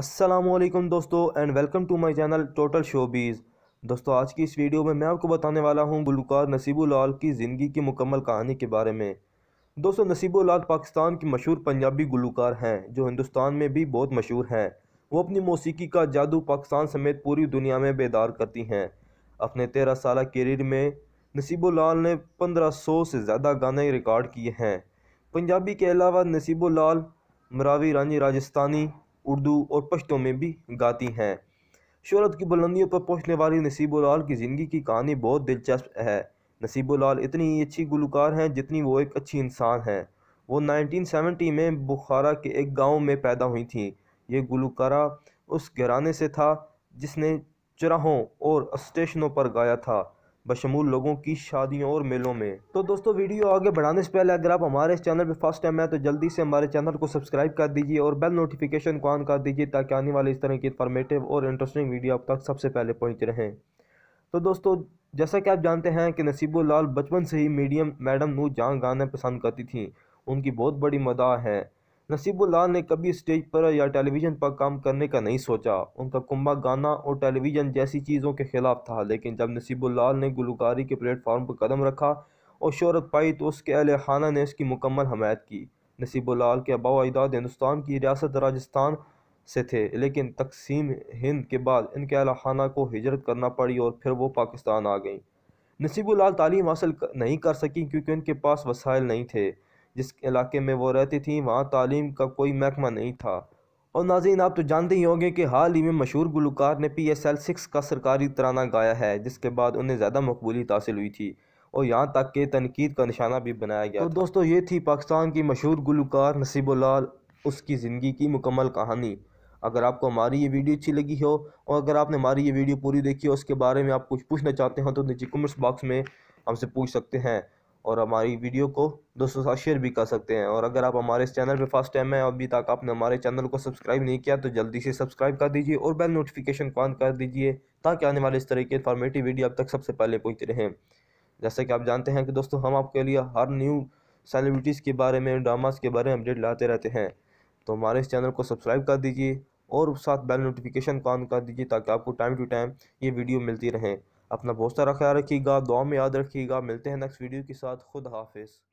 असलम दोस्तों and welcome to my channel total showbiz दोस्तों आज की इस वीडियो में मैं आपको बताने वाला हूं गुलकार नसीबुलाल की ज़िंदगी की मुकम्मल कहानी के बारे में दोस्तों नसीबुलाल पाकिस्तान की मशहूर पंजाबी गुलकार हैं जो हिंदुस्तान में भी बहुत मशहूर हैं वो अपनी मौसीकी का जादू पाकिस्तान समेत पूरी दुनिया में बेदार करती हैं अपने तेरह साल करियर में नसीबुलाल ने पंद्रह सौ से ज़्यादा गाने रिकॉर्ड किए हैं पंजाबी के अलावा नसीबुलाल मरावी रानी राजस्थानी उर्दू और पश्तों में भी गाती हैं शहरत की बुलंदियों पर पहुँचने वाली नसीबोलाल की ज़िंदगी की कहानी बहुत दिलचस्प है नसीबोलाल इतनी ही अच्छी गुलकार हैं जितनी वो एक अच्छी इंसान हैं वो नाइनटीन सेवेंटी में बुखारा के एक गाँव में पैदा हुई थी ये गुलकारा उस घराने से था जिसने चराहों और स्टेशनों पर गाया था बशमूल लोगों की शादियों और मेलों में तो दोस्तों वीडियो आगे बढ़ाने से पहले अगर आप हमारे इस चैनल पर फर्स्ट टाइम है तो जल्दी से हमारे चैनल को सब्सक्राइब कर दीजिए और बेल नोटिफिकेशन को ऑन कर दीजिए ताकि आने वाले इस तरह की इन्फॉर्मेटिव और इंटरेस्टिंग वीडियो आप तक सबसे पहले पहुँच रहें तो दोस्तों जैसा कि आप जानते हैं कि नसीबुल्लाल बचपन से ही मीडियम मैडम नू जान गाना पसंद करती थी उनकी बहुत बड़ी मदा है नसीबुल्ला ने कभी स्टेज पर या टेलीविज़न पर काम करने का नहीं सोचा उनका कुंबा गाना और टेलीविज़न जैसी चीज़ों के खिलाफ था लेकिन जब नसीबुल्ला ने गुलकारी के प्लेटफार्म पर कदम रखा और शहरत पाई तो उसके अहल खाना ने उसकी मुकम्मल हमायत की नसीबुल्लाह के आबा अजदाद हिंदुस्तान की रियासत राजस्थान से थे लेकिन तकसीम हिंद के बाद इनके अहल खाना को हिजरत करना पड़ी और फिर वो पाकिस्तान आ गई नसीबुल्लाह तालीम हासिल नहीं कर सकें क्योंकि उनके पास वसाइल नहीं थे जिस इलाके में वो रहती थी वहाँ तालीम का कोई महकमा नहीं था और नाजीन आप तो जानते ही होंगे कि हाल ही में मशहूर गुलकार ने पी एस एल सिक्स का सरकारी तराना गाया है जिसके बाद उन्हें ज़्यादा मकबूलीत हासिल हुई थी और यहाँ तक के तनकीद का निशाना भी बनाया गया तो दोस्तों ये थी पाकिस्तान की मशहूर गुलकार नसीबोलाल उसकी ज़िंदगी की मुकम्मल कहानी अगर आपको हमारी ये वीडियो अच्छी लगी हो और अगर आपने हमारी ये वीडियो पूरी देखी हो उसके बारे में आप कुछ पूछना चाहते हो तो नीचे कमेंट्स बॉक्स में हमसे पूछ सकते हैं और हमारी वीडियो को दोस्तों साथ शेयर भी कर सकते हैं और अगर आप हमारे इस चैनल पर फर्स्ट टाइम है अभी तक आपने हमारे चैनल को सब्सक्राइब नहीं किया तो जल्दी से सब्सक्राइब कर दीजिए और बेल नोटिफिकेशन को ऑन कर दीजिए ताकि आने वाले इस तरह के इन्फॉर्मेटिव वीडियो आप तक सबसे पहले पहुँचते रहें जैसा कि आप जानते हैं कि दोस्तों हम आपके लिए हर न्यू सेलिब्रिटीज़ के बारे में ड्रामास के बारे में अपडेट लाते रहते हैं तो हमारे इस चैनल को सब्सक्राइब कर दीजिए और साथ बेल नोटिफिकेशन को ऑन कर दीजिए ताकि आपको टाइम टू टाइम ये वीडियो मिलती रहें अपना बहुत सारा ख्याल रखिएगा दुआ में याद रखिएगा मिलते हैं नेक्स्ट वीडियो के साथ खुद हाफिज़